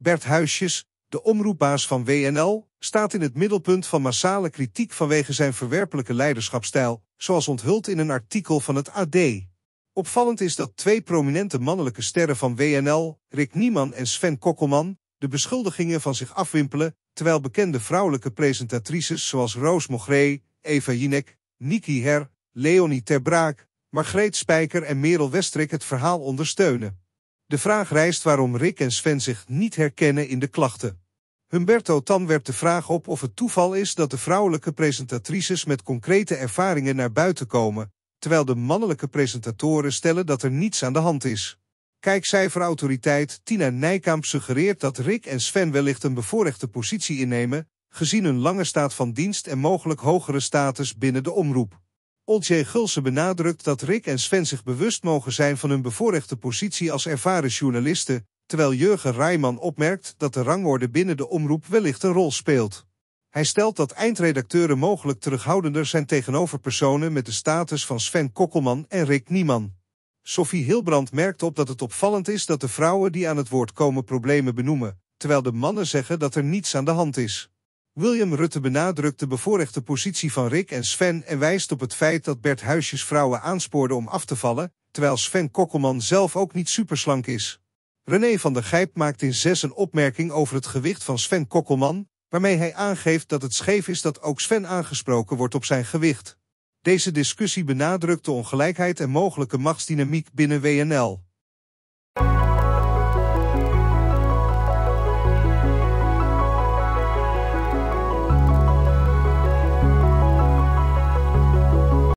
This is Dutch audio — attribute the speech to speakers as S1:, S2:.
S1: Bert Huisjes, de omroepbaas van WNL, staat in het middelpunt van massale kritiek vanwege zijn verwerpelijke leiderschapstijl, zoals onthuld in een artikel van het AD. Opvallend is dat twee prominente mannelijke sterren van WNL, Rick Nieman en Sven Kokkelman, de beschuldigingen van zich afwimpelen, terwijl bekende vrouwelijke presentatrices zoals Roos Mogre, Eva Jinek, Niki Her, Leonie Terbraak, Margreet Spijker en Merel Westrik het verhaal ondersteunen. De vraag rijst waarom Rick en Sven zich niet herkennen in de klachten. Humberto Tan werpt de vraag op of het toeval is dat de vrouwelijke presentatrices met concrete ervaringen naar buiten komen, terwijl de mannelijke presentatoren stellen dat er niets aan de hand is. Kijkcijferautoriteit Tina Nijkamp suggereert dat Rick en Sven wellicht een bevoorrechte positie innemen, gezien hun lange staat van dienst en mogelijk hogere status binnen de omroep. Oltje Gulsen benadrukt dat Rick en Sven zich bewust mogen zijn van hun bevoorrechte positie als ervaren journalisten, terwijl Jurgen Rijman opmerkt dat de rangorde binnen de omroep wellicht een rol speelt. Hij stelt dat eindredacteuren mogelijk terughoudender zijn tegenover personen met de status van Sven Kokkelman en Rick Nieman. Sophie Hilbrand merkt op dat het opvallend is dat de vrouwen die aan het woord komen problemen benoemen, terwijl de mannen zeggen dat er niets aan de hand is. William Rutte benadrukt de bevoorrechte positie van Rick en Sven en wijst op het feit dat Bert Huisjes vrouwen aanspoorden om af te vallen, terwijl Sven Kokkelman zelf ook niet superslank is. René van der Gijp maakt in zes een opmerking over het gewicht van Sven Kokkelman, waarmee hij aangeeft dat het scheef is dat ook Sven aangesproken wordt op zijn gewicht. Deze discussie benadrukt de ongelijkheid en mogelijke machtsdynamiek binnen WNL.